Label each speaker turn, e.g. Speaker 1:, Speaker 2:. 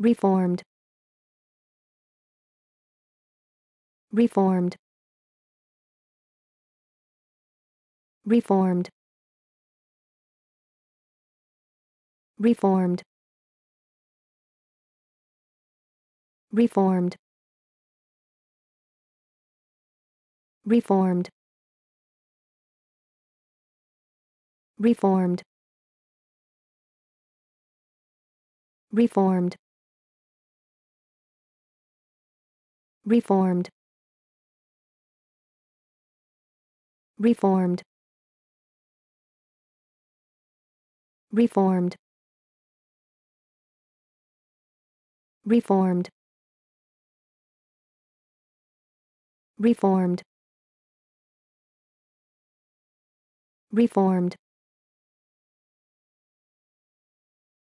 Speaker 1: reformed reformed reformed reformed reformed reformed reformed reformed reformed reformed reformed reformed reformed reformed